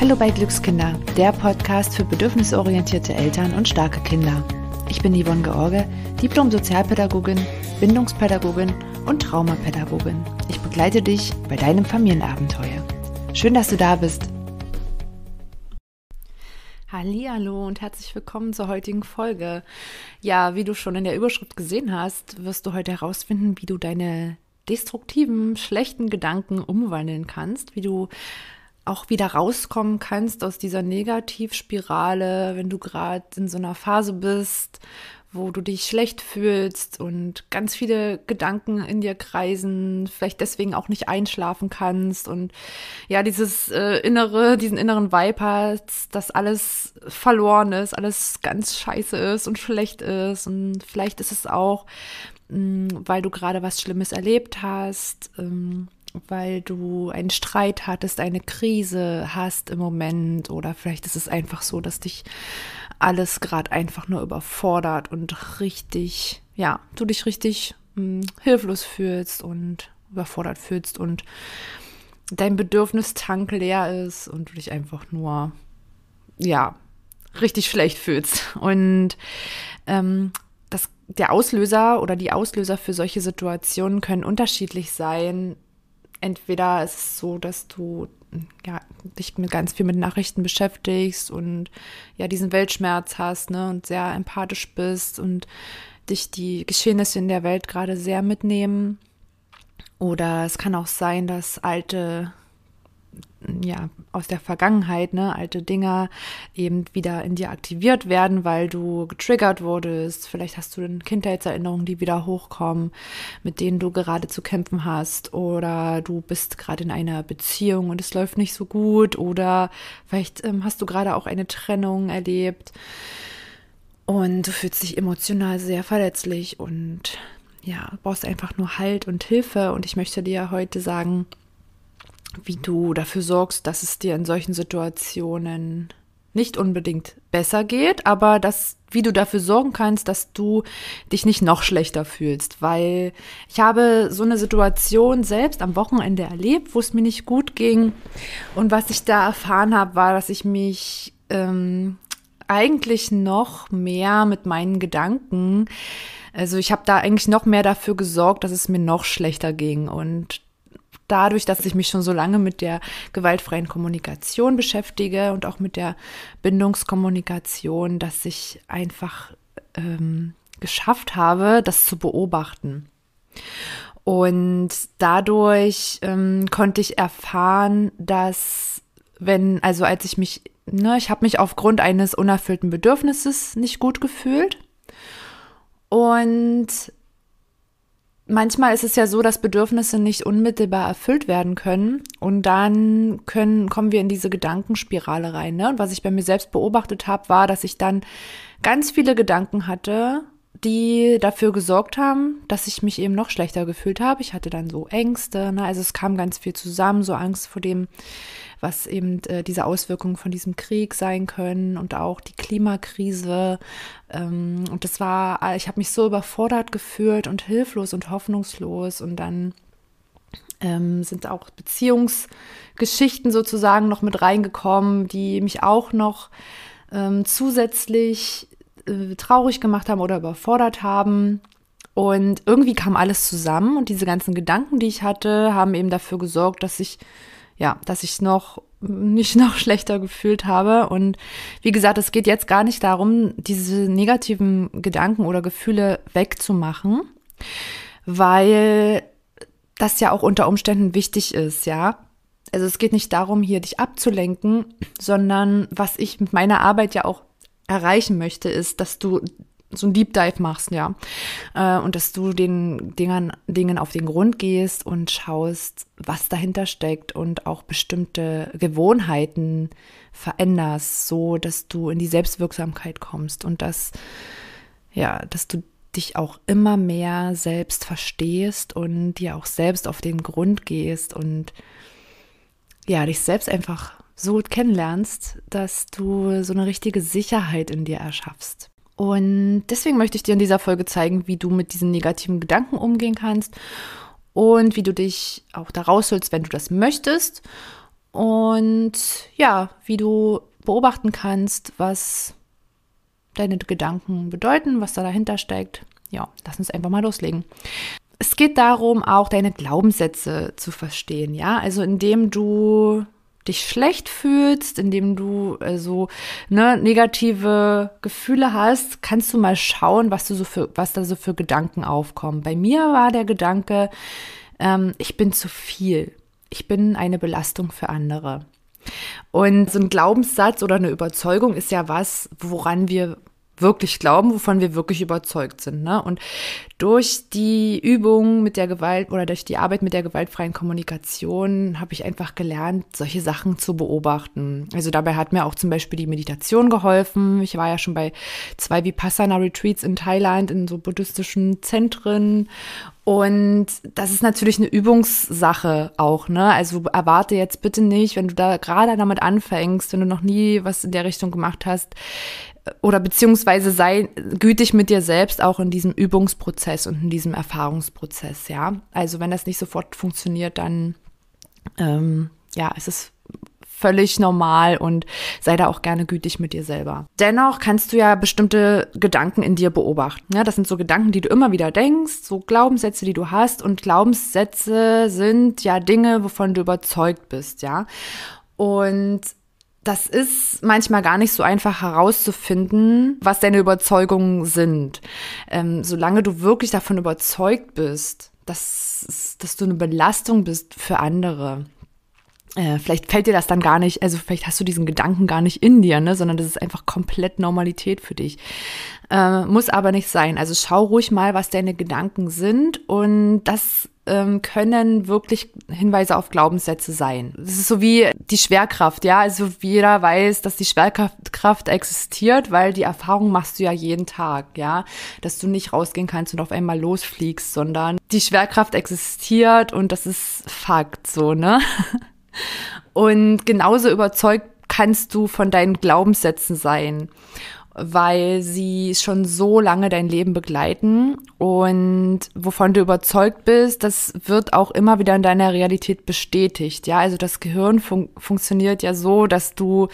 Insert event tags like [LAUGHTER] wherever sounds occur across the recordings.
Hallo bei Glückskinder, der Podcast für bedürfnisorientierte Eltern und starke Kinder. Ich bin Yvonne George, Diplom-Sozialpädagogin, Bindungspädagogin und Traumapädagogin. Ich begleite dich bei deinem Familienabenteuer. Schön, dass du da bist. Hallo und herzlich willkommen zur heutigen Folge. Ja, wie du schon in der Überschrift gesehen hast, wirst du heute herausfinden, wie du deine destruktiven, schlechten Gedanken umwandeln kannst, wie du auch wieder rauskommen kannst aus dieser Negativspirale, wenn du gerade in so einer Phase bist, wo du dich schlecht fühlst und ganz viele Gedanken in dir kreisen, vielleicht deswegen auch nicht einschlafen kannst und ja, dieses äh, innere, diesen inneren Vibe hast, dass alles verloren ist, alles ganz scheiße ist und schlecht ist und vielleicht ist es auch, mh, mm, weil du gerade was Schlimmes erlebt hast, ähm, weil du einen Streit hattest, eine Krise hast im Moment oder vielleicht ist es einfach so, dass dich alles gerade einfach nur überfordert und richtig, ja, du dich richtig mh, hm, hilflos fühlst und überfordert fühlst und dein Bedürfnistank leer ist und du dich einfach nur, ja, richtig schlecht fühlst. Und ähm, das, der Auslöser oder die Auslöser für solche Situationen können unterschiedlich sein entweder ist es so, dass du ja, dich mit ganz viel mit Nachrichten beschäftigst und ja diesen Weltschmerz hast ne, und sehr empathisch bist und dich die Geschehnisse in der Welt gerade sehr mitnehmen. Oder es kann auch sein, dass alte ja, aus der Vergangenheit, ne, alte Dinger eben wieder in dir aktiviert werden, weil du getriggert wurdest. Vielleicht hast du dann Kindheitserinnerungen, die wieder hochkommen, mit denen du gerade zu kämpfen hast. Oder du bist gerade in einer Beziehung und es läuft nicht so gut. Oder vielleicht ähm, hast du gerade auch eine Trennung erlebt. Und du fühlst dich emotional sehr verletzlich und ja, brauchst einfach nur Halt und Hilfe. Und ich möchte dir heute sagen, wie du dafür sorgst, dass es dir in solchen Situationen nicht unbedingt besser geht, aber dass, wie du dafür sorgen kannst, dass du dich nicht noch schlechter fühlst. Weil ich habe so eine Situation selbst am Wochenende erlebt, wo es mir nicht gut ging. Und was ich da erfahren habe, war, dass ich mich ähm, eigentlich noch mehr mit meinen Gedanken also ich habe da eigentlich noch mehr dafür gesorgt, dass es mir noch schlechter ging. Und dadurch, dass ich mich schon so lange mit der gewaltfreien Kommunikation beschäftige und auch mit der Bindungskommunikation, dass ich einfach ähm, geschafft habe, das zu beobachten. Und dadurch ähm, konnte ich erfahren, dass wenn, also als ich mich, ne, ich habe mich aufgrund eines unerfüllten Bedürfnisses nicht gut gefühlt. Und manchmal ist es ja so, dass Bedürfnisse nicht unmittelbar erfüllt werden können und dann können, kommen wir in diese Gedankenspirale rein. Ne? Und was ich bei mir selbst beobachtet habe, war, dass ich dann ganz viele Gedanken hatte die dafür gesorgt haben, dass ich mich eben noch schlechter gefühlt habe. Ich hatte dann so Ängste, ne? also es kam ganz viel zusammen, so Angst vor dem, was eben äh, diese Auswirkungen von diesem Krieg sein können und auch die Klimakrise. Ähm, und das war, äh, ich habe mich so überfordert gefühlt und hilflos und hoffnungslos und dann ähm, sind auch Beziehungsgeschichten sozusagen noch mit reingekommen, die mich auch noch ähm, zusätzlich äh, traurig gemacht haben oder überfordert haben. Und irgendwie kam alles zusammen und diese ganzen Gedanken, die ich hatte, haben eben dafür gesorgt, dass ich, ja, dass ich noch nicht [LAUGHS] noch schlechter gefühlt habe. Und wie gesagt, es geht jetzt gar nicht darum, diese negativen Gedanken oder Gefühle wegzumachen, weil das ja auch unter Umständen wichtig ist, ja. Also es geht nicht darum, hier dich abzulenken, sondern was ich mit meiner Arbeit ja auch erreichen möchte, ist, dass du so ein Deep Dive machst, ja. Äh, und dass du den Dingern, Dingen auf den Grund gehst und schaust, was dahinter steckt und auch bestimmte Gewohnheiten veränderst, so dass du in die Selbstwirksamkeit kommst und dass, ja, dass du dich auch immer mehr selbst verstehst und dir auch selbst auf den Grund gehst und ja, dich selbst einfach so kennenlernst, dass du so eine richtige Sicherheit in dir erschaffst. Und deswegen möchte ich dir in dieser Folge zeigen, wie du mit diesen negativen Gedanken umgehen kannst und wie du dich auch da rausholst, wenn du das möchtest. Und ja, wie du beobachten kannst, was deine Gedanken bedeuten, was da dahinter steckt. Ja, lass uns einfach mal loslegen. Es geht darum, auch deine Glaubenssätze zu verstehen, ja? Also indem du dich schlecht fühlst, indem du äh, so ne, negative Gefühle hast, kannst du mal schauen, was du so für, was da so für Gedanken aufkommen. Bei mir war der Gedanke, ähm, ich bin zu viel. Ich bin eine Belastung für andere. Und so ein Glaubenssatz oder eine Überzeugung ist ja was, woran wir wirklich glauben, wovon wir wirklich überzeugt sind. Ne? Und durch die Übung mit der Gewalt oder durch die Arbeit mit der gewaltfreien Kommunikation habe ich einfach gelernt, solche Sachen zu beobachten. Also dabei hat mir auch zum Beispiel die Meditation geholfen. Ich war ja schon bei zwei Vipassana-Retreats in Thailand in so buddhistischen Zentren und das ist natürlich eine Übungssache auch, ne? Also erwarte jetzt bitte nicht, wenn du da gerade damit anfängst, wenn du noch nie was in der Richtung gemacht hast, oder beziehungsweise sei gütig mit dir selbst auch in diesem Übungsprozess und in diesem Erfahrungsprozess, ja. Also wenn das nicht sofort funktioniert, dann ähm, ja, es ist völlig normal und sei da auch gerne gütig mit dir selber. Dennoch kannst du ja bestimmte Gedanken in dir beobachten. Ja, ne? das sind so Gedanken, die du immer wieder denkst, so Glaubenssätze, die du hast und Glaubenssätze sind ja Dinge, wovon du überzeugt bist, ja. Und das ist manchmal gar nicht so einfach herauszufinden, was deine Überzeugungen sind. Ähm, solange du wirklich davon überzeugt bist, dass, dass du eine Belastung bist für andere, äh, vielleicht fällt dir das dann gar nicht, also vielleicht hast du diesen Gedanken gar nicht in dir, ne, sondern das ist einfach komplett Normalität für dich. Äh, muss aber nicht sein. Also schau ruhig mal, was deine Gedanken sind und das ähm, können wirklich Hinweise auf Glaubenssätze sein. Das ist so wie die Schwerkraft, ja. Also jeder weiß, dass die Schwerkraft existiert, weil die Erfahrung machst du ja jeden Tag, ja. Dass du nicht rausgehen kannst und auf einmal losfliegst, sondern die Schwerkraft existiert und das ist Fakt, so, ne? [LAUGHS] Und genauso überzeugt kannst du von deinen Glaubenssätzen sein, weil sie schon so lange dein Leben begleiten und wovon du überzeugt bist, das wird auch immer wieder in deiner Realität bestätigt. Ja, also das Gehirn fun funktioniert ja so, dass du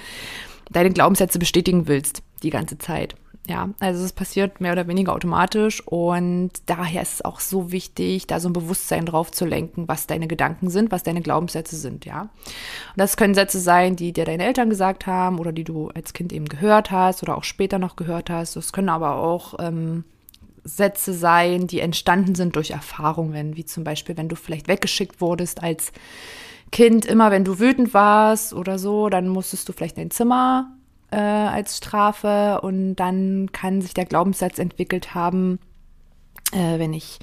deine Glaubenssätze bestätigen willst die ganze Zeit. Ja, also es passiert mehr oder weniger automatisch und daher ist es auch so wichtig, da so ein Bewusstsein drauf zu lenken, was deine Gedanken sind, was deine Glaubenssätze sind, ja. Und das können Sätze sein, die dir deine Eltern gesagt haben oder die du als Kind eben gehört hast oder auch später noch gehört hast. Das können aber auch ähm, Sätze sein, die entstanden sind durch Erfahrungen, wie zum Beispiel, wenn du vielleicht weggeschickt wurdest als Kind, immer wenn du wütend warst oder so, dann musstest du vielleicht dein Zimmer äh, als Strafe und dann kann sich der Glaubenssatz entwickelt haben, äh, wenn ich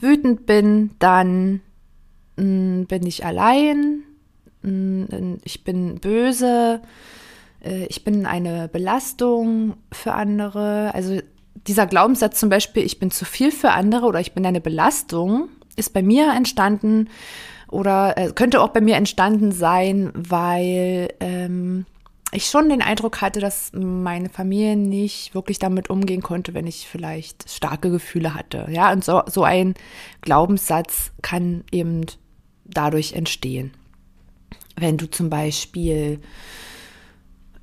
wütend bin, dann mh, mm, bin ich allein, mh, mm, ich bin böse, äh, ich bin eine Belastung für andere. Also dieser Glaubenssatz zum Beispiel, ich bin zu viel für andere oder ich bin eine Belastung, ist bei mir entstanden oder äh, könnte auch bei mir entstanden sein, weil ähm, ich schon den Eindruck hatte, dass meine Familie nicht wirklich damit umgehen konnte, wenn ich vielleicht starke Gefühle hatte. Ja, und so, so ein Glaubenssatz kann eben dadurch entstehen. Wenn du zum Beispiel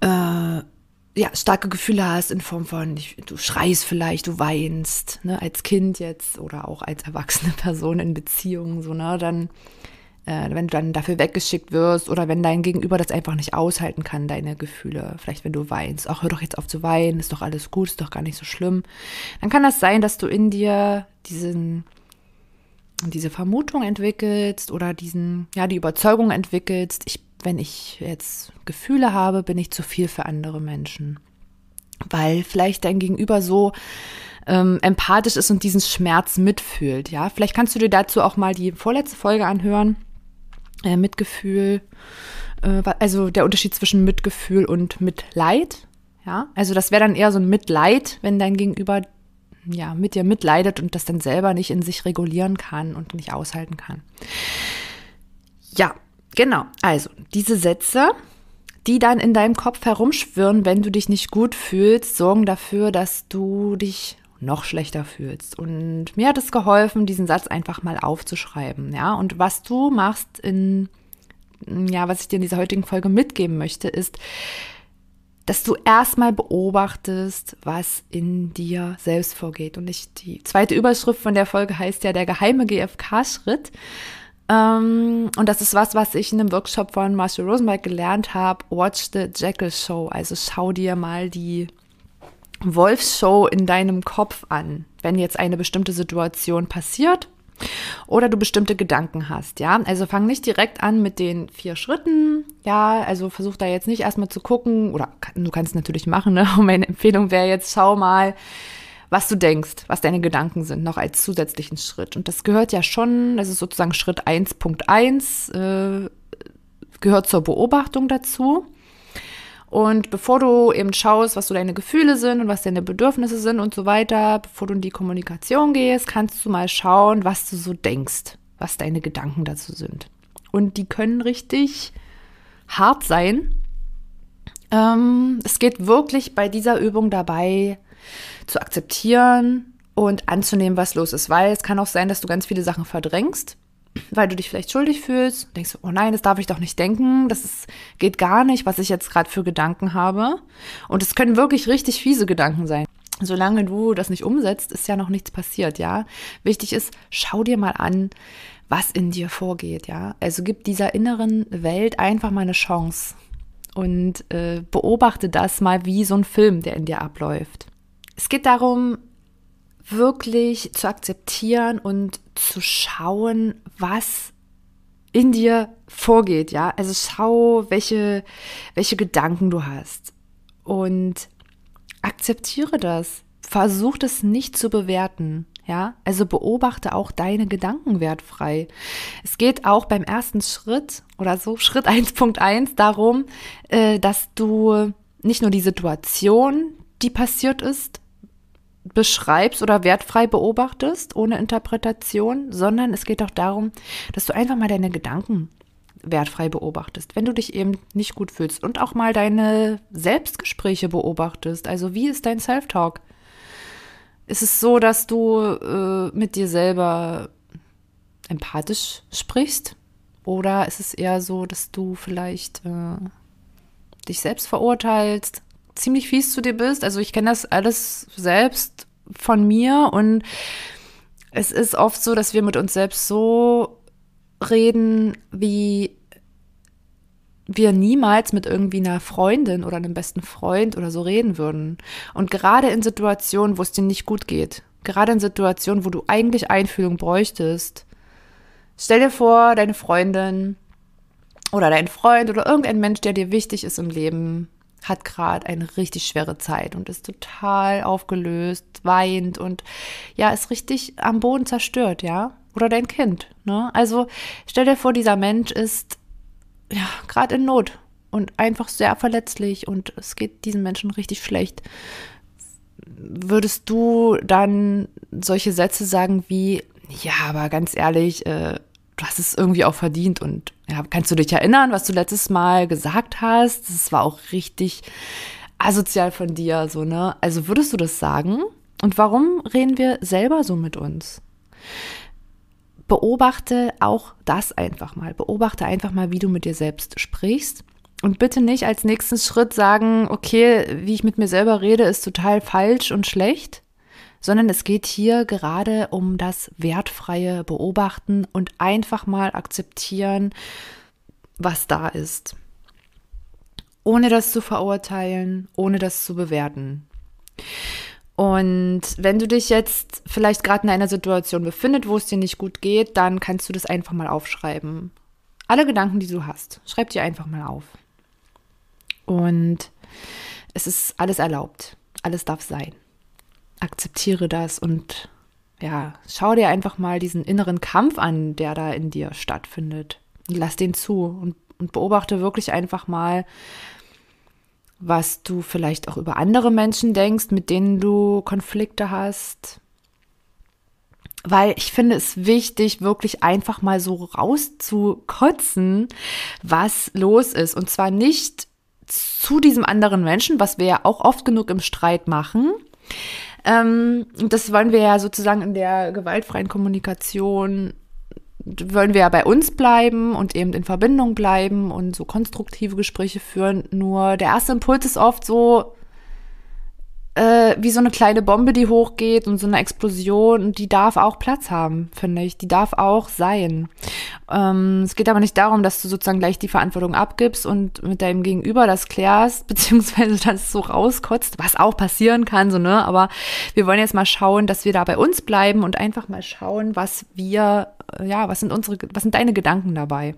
äh, ja, starke Gefühle hast in Form von, du schreist vielleicht, du weinst, ne, als Kind jetzt oder auch als erwachsene [LAUGHS] Person in Beziehungen, so, ne, dann äh, wenn du dann dafür weggeschickt wirst oder wenn dein Gegenüber das einfach nicht aushalten kann, deine Gefühle, vielleicht wenn du weinst, ach hör doch jetzt auf zu weinen, ist doch alles gut, ist doch gar nicht so schlimm, dann kann das sein, dass du in dir diesen diese Vermutung entwickelst oder diesen ja die Überzeugung entwickelst, ich wenn ich jetzt Gefühle habe, bin ich zu viel für andere Menschen. Weil vielleicht dein Gegenüber so ähm, empathisch ist und diesen Schmerz mitfühlt. Ja, vielleicht kannst du dir dazu auch mal die vorletzte Folge anhören äh, Mitgefühl, äh, also der Unterschied zwischen Mitgefühl und Mitleid. Ja, also das wäre dann eher so ein Mitleid, wenn dein Gegenüber ja mit dir mitleidet und das dann selber nicht in sich regulieren kann und nicht aushalten kann. Ja, genau. Also diese Sätze, die dann in deinem Kopf herumschwirren, wenn du dich nicht gut fühlst, sorgen dafür, dass du dich noch schlechter fühlst. Und mir hat es geholfen, diesen Satz einfach mal aufzuschreiben, ja. Und was du machst in, ja, was ich dir in dieser heutigen Folge mitgeben möchte, ist, dass du erstmal beobachtest, was in dir selbst vorgeht. Und ich, die zweite Überschrift von der Folge heißt ja der geheime GFK-Schritt. Ähm, und das ist was, was ich in einem Workshop von Marshall Rosenberg gelernt habe. Watch the Jackal Show. Also schau dir mal die Wolfsshow in deinem Kopf an, wenn jetzt eine bestimmte Situation passiert oder du bestimmte Gedanken hast, ja. Also fang nicht direkt an mit den vier Schritten, ja. Also versuch da jetzt nicht erstmal zu gucken oder du kannst natürlich machen, ne? [LAUGHS] Und meine Empfehlung wäre jetzt, schau mal, was du denkst, was deine Gedanken sind, noch als zusätzlichen Schritt. Und das gehört ja schon, das ist sozusagen Schritt 1.1, äh, gehört zur Beobachtung dazu. Und bevor du eben schaust, was so deine Gefühle sind und was deine Bedürfnisse sind und so weiter, bevor du in die Kommunikation gehst, kannst du mal schauen, was du so denkst, was deine Gedanken dazu sind. Und die können richtig hart sein. Ähm, es geht wirklich bei dieser Übung dabei, zu akzeptieren und anzunehmen, was los ist, weil es kann auch sein, dass du ganz viele Sachen verdrängst weil du dich vielleicht schuldig fühlst, denkst du, oh nein, das darf ich doch nicht denken, das ist, geht gar nicht, was ich jetzt gerade für Gedanken habe. Und es können wirklich richtig fiese Gedanken sein. Solange du das nicht umsetzt, ist ja noch nichts passiert, ja. Wichtig ist, schau dir mal an, was in dir vorgeht, ja. Also gib dieser inneren Welt einfach mal eine Chance und äh, beobachte das mal wie so ein Film, der in dir abläuft. Es geht darum, wirklich zu akzeptieren und zu schauen, was in dir vorgeht, ja? Also schau, welche welche Gedanken du hast und akzeptiere das. Versuch das nicht zu bewerten. Ja, also beobachte auch deine Gedanken wertfrei. Es geht auch beim ersten Schritt oder so, [LAUGHS] Schritt 1.1, darum, äh, dass du nicht nur die Situation, die passiert ist, beschreibst oder wertfrei beobachtest, ohne Interpretation, sondern es geht auch darum, dass du einfach mal deine Gedanken wertfrei beobachtest, wenn du dich eben nicht gut fühlst und auch mal deine Selbstgespräche beobachtest. Also wie ist dein Self-Talk? Ist es so, dass du äh, mit dir selber empathisch sprichst? Oder ist es eher so, dass du vielleicht äh, dich selbst verurteilst? ziemlich fies zu dir bist. Also ich kenne das alles selbst von mir und es ist oft so, dass wir mit uns selbst so reden, wie wir niemals mit irgendwie einer Freundin oder einem besten Freund oder so reden würden. Und gerade in Situationen, wo es dir nicht gut geht, gerade in Situationen, wo du eigentlich Einfühlung bräuchtest, stell dir vor, deine Freundin oder dein Freund oder irgendein Mensch, der dir wichtig ist im Leben, hat gerade eine richtig schwere Zeit und ist total aufgelöst, weint und ja, ist richtig am Boden zerstört, ja. Oder dein Kind. Ne? Also stell dir vor, dieser Mensch ist ja gerade in Not und einfach sehr verletzlich und es geht diesen Menschen richtig schlecht. Würdest du dann solche Sätze sagen wie, ja, aber ganz ehrlich, äh, du hast es irgendwie auch verdient und ja, kannst du dich erinnern, was du letztes Mal gesagt hast? Das war auch richtig asozial von dir, so, ne? Also würdest du das sagen? Und warum reden wir selber so mit uns? Beobachte auch das einfach mal. Beobachte einfach mal, wie du mit dir selbst sprichst. Und bitte nicht als nächsten Schritt sagen, okay, wie ich mit mir selber rede, ist total falsch und schlecht, sondern es geht hier gerade um das wertfreie Beobachten und einfach mal akzeptieren, was da ist. Ohne das zu verurteilen, ohne das zu bewerten. Und wenn du dich jetzt vielleicht gerade in einer Situation befindest, wo es dir nicht gut geht, dann kannst du das einfach mal aufschreiben. Alle Gedanken, die du hast, schreib dir einfach mal auf. Und es ist alles erlaubt. Alles darf sein akzeptiere das und ja, schau dir einfach mal diesen inneren Kampf an, der da in dir stattfindet. Lass den zu und, und beobachte wirklich einfach mal, was du vielleicht auch über andere Menschen denkst, mit denen du Konflikte hast. Weil ich finde es wichtig, wirklich einfach mal so rauszukotzen, was los ist. Und zwar nicht zu diesem anderen Menschen, was wir ja auch oft genug im Streit machen, ähm, das wollen wir ja sozusagen in der gewaltfreien Kommunikation wollen wir ja bei uns bleiben und eben in Verbindung bleiben und so konstruktive Gespräche führen. Nur der erste Impuls ist oft so, äh, wie so eine kleine Bombe, die hochgeht und so eine Explosion. Und die darf auch Platz haben, finde ich. Die darf auch sein. Ähm, es geht aber nicht darum, dass du sozusagen gleich die Verantwortung abgibst und mit deinem Gegenüber das klärst, [LAUGHS] beziehungsweise das so rauskotzt, was auch passieren kann, so, ne? Aber wir wollen jetzt mal schauen, dass wir da bei uns bleiben und einfach mal schauen, was wir, äh, ja, was sind unsere, was sind deine Gedanken dabei?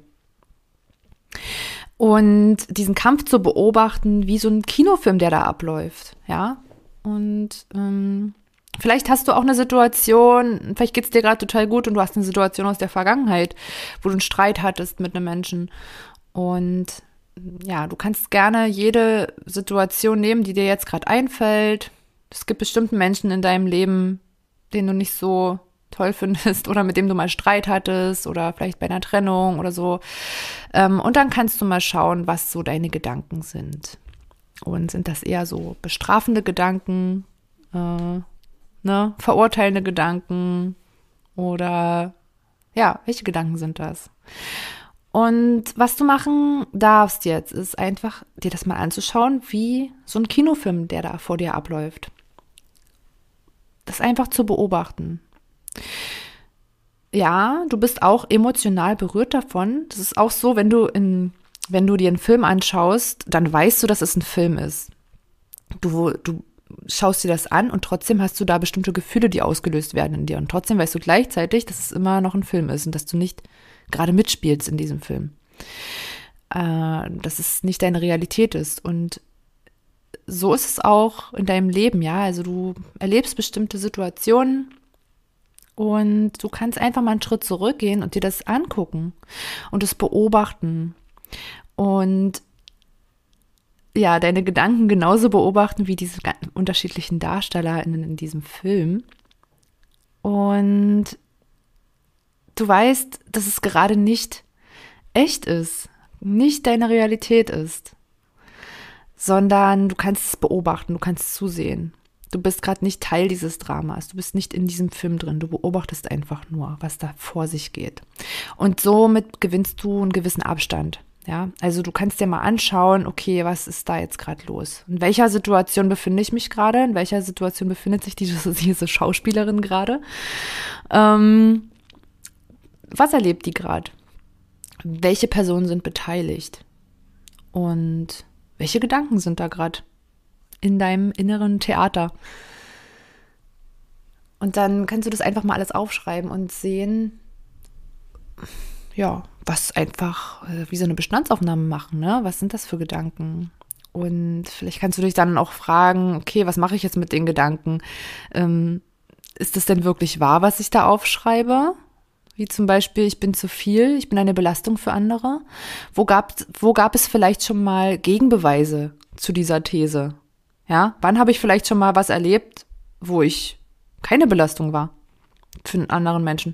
Und diesen Kampf zu beobachten, wie so ein Kinofilm, der da abläuft, ja? Und ähm, vielleicht hast du auch eine Situation, vielleicht geht es dir gerade total gut und du hast eine Situation aus der Vergangenheit, wo du einen Streit hattest mit einem Menschen. Und ja, du kannst gerne jede Situation nehmen, die dir jetzt gerade einfällt. Es gibt bestimmten Menschen in deinem Leben, den du nicht so toll [LAUGHS] findest oder mit dem du mal Streit hattest oder vielleicht bei einer Trennung oder so. Ähm, und dann kannst du mal schauen, was so deine Gedanken sind. Und sind das eher so bestrafende Gedanken, äh, ne, verurteilende Gedanken oder ja, welche Gedanken sind das? Und was du machen darfst jetzt, ist einfach dir das mal anzuschauen, wie so ein Kinofilm, der da vor dir abläuft. Das einfach zu beobachten. Ja, du bist auch emotional berührt davon. Das ist auch so, wenn du in wenn du dir einen Film anschaust, dann weißt du, dass es ein Film ist. Du, du schaust dir das an und trotzdem hast du da bestimmte Gefühle, die ausgelöst werden in dir. Und trotzdem weißt du gleichzeitig, dass es immer noch ein Film ist und dass du nicht gerade mitspielst in diesem Film. Äh, dass es nicht deine Realität ist. Und so ist es auch in deinem Leben, ja. Also du erlebst bestimmte Situationen und du kannst einfach mal einen Schritt zurückgehen und dir das angucken und es beobachten und ja, deine Gedanken genauso beobachten wie diese unterschiedlichen DarstellerInnen in diesem Film. Und du weißt, dass es gerade nicht echt ist, nicht deine Realität ist, sondern du kannst es beobachten, du kannst zusehen. Du bist gerade nicht Teil dieses Dramas, du bist nicht in diesem Film drin, du beobachtest einfach nur, was da vor sich geht. Und somit gewinnst du einen gewissen Abstand ja, also du kannst dir mal anschauen, okay, was ist da jetzt gerade los? In welcher Situation befinde ich mich gerade? In welcher Situation befindet sich diese, [LAUGHS] diese Schauspielerin gerade? Ähm, was erlebt die gerade? Welche Personen sind beteiligt? Und welche Gedanken sind da gerade in deinem inneren Theater? Und dann kannst du das einfach mal alles aufschreiben und sehen, ja, was einfach äh, wie so eine Bestandsaufnahme machen, ne? Was sind das für Gedanken? Und vielleicht kannst du dich dann auch fragen, okay, was mache ich jetzt mit den Gedanken? Ähm, ist das denn wirklich wahr, was ich da aufschreibe? Wie zum Beispiel, ich bin zu viel, ich bin eine Belastung für andere. Wo gab, wo gab es vielleicht schon mal Gegenbeweise zu dieser These? Ja, wann habe ich vielleicht schon mal was erlebt, wo ich keine Belastung war für einen anderen Menschen?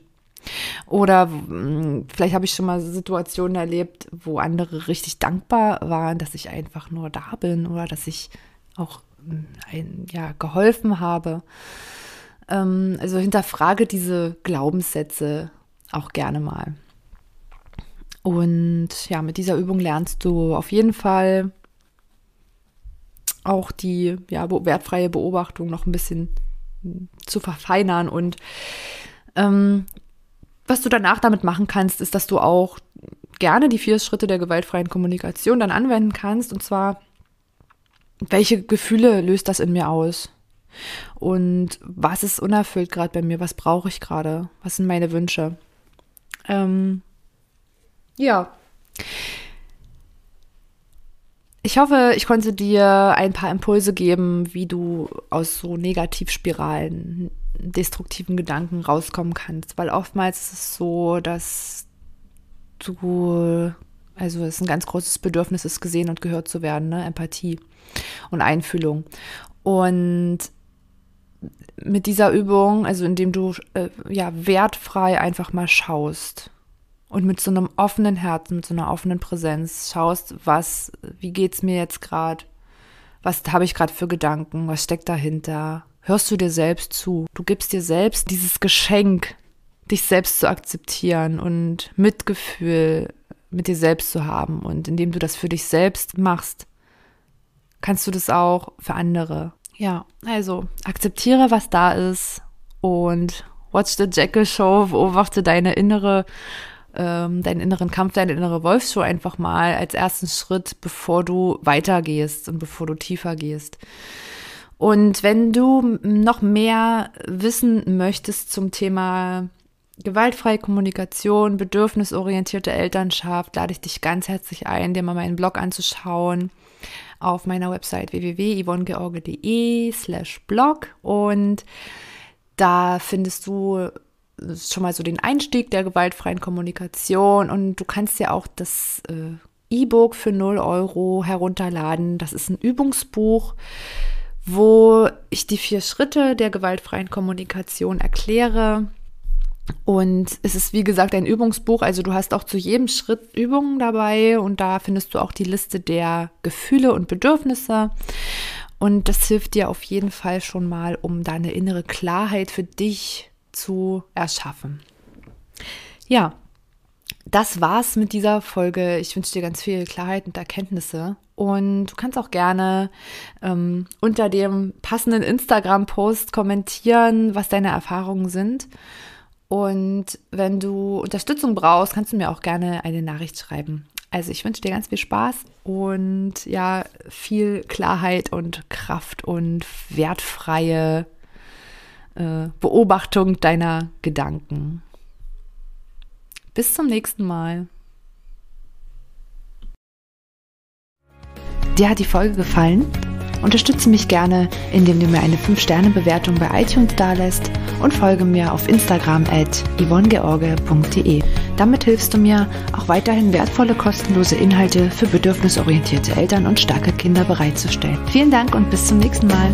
Oder mh, hm, vielleicht habe ich schon mal Situationen erlebt, wo andere richtig dankbar waren, dass ich einfach nur da bin oder dass ich auch hm, ein, ja, geholfen habe. Ähm, also hinterfrage diese Glaubenssätze auch gerne mal. Und ja, mit dieser Übung lernst du auf jeden Fall auch die ja, wertfreie Beobachtung noch ein bisschen hm, zu verfeinern und ähm, was du danach damit machen kannst, ist, dass du auch gerne die vier Schritte der gewaltfreien Kommunikation dann anwenden kannst. Und zwar, welche Gefühle löst das in mir aus? Und was ist unerfüllt gerade bei mir? Was brauche ich gerade? Was sind meine Wünsche? Ähm, ja. Ich hoffe, ich konnte dir ein paar Impulse geben, wie du aus so Negativspiralen destruktiven Gedanken rauskommen kannst. Weil oftmals ist es so, dass du, also es ist ein ganz großes Bedürfnis ist, gesehen und gehört zu werden, ne? Empathie und Einfühlung. Und mit dieser Übung, also indem du äh, ja wertfrei einfach mal schaust und mit so einem offenen Herzen, mit so einer offenen Präsenz schaust, was, wie geht's mir jetzt gerade? Was habe ich gerade für Gedanken? Was steckt dahinter? hörst du dir selbst zu. Du gibst dir selbst dieses Geschenk, dich selbst zu akzeptieren und Mitgefühl mit dir selbst zu haben. Und indem du das für dich selbst machst, kannst du das auch für andere. Ja, also akzeptiere, was da ist und watch the Jackal Show, beobachte deine innere, ähm, deinen inneren Kampf, deine innere Wolfsshow einfach mal als ersten Schritt, bevor du weitergehst und bevor du tiefer gehst. Und wenn du noch mehr wissen möchtest zum Thema gewaltfreie Kommunikation, bedürfnisorientierte Elternschaft, lade ich dich ganz herzlich ein, dir mal meinen Blog anzuschauen auf meiner Website www.yvonnegeorge.de slash blog und da findest du schon mal so den Einstieg der gewaltfreien Kommunikation und du kannst ja auch das äh, E-Book für 0 Euro herunterladen. Das ist ein Übungsbuch wo ich die vier Schritte der gewaltfreien Kommunikation erkläre. Und es ist, wie gesagt, ein Übungsbuch. Also du hast auch zu jedem Schritt Übungen dabei und da findest du auch die Liste der Gefühle und Bedürfnisse. Und das hilft dir auf jeden Fall schon mal, um deine innere Klarheit für dich zu erschaffen. Ja, das war's mit dieser Folge. Ich wünsche dir ganz viel Klarheit und Erkenntnisse. Und du kannst auch gerne ähm, unter dem passenden Instagram-Post kommentieren, was deine Erfahrungen sind. Und wenn du Unterstützung brauchst, kannst du mir auch gerne eine Nachricht schreiben. Also ich wünsche dir ganz viel Spaß und ja, viel Klarheit und Kraft und wertfreie äh, Beobachtung deiner Gedanken. Bis zum nächsten Mal. Dir hat die Folge gefallen? Unterstütze mich gerne, indem du mir eine 5-Sterne-Bewertung bei iTunes dalässt und folge mir auf Instagram at yvonnegeorge.de. Damit hilfst du mir, auch weiterhin wertvolle kostenlose Inhalte für bedürfnisorientierte Eltern und starke Kinder bereitzustellen. Vielen Dank und bis zum nächsten Mal.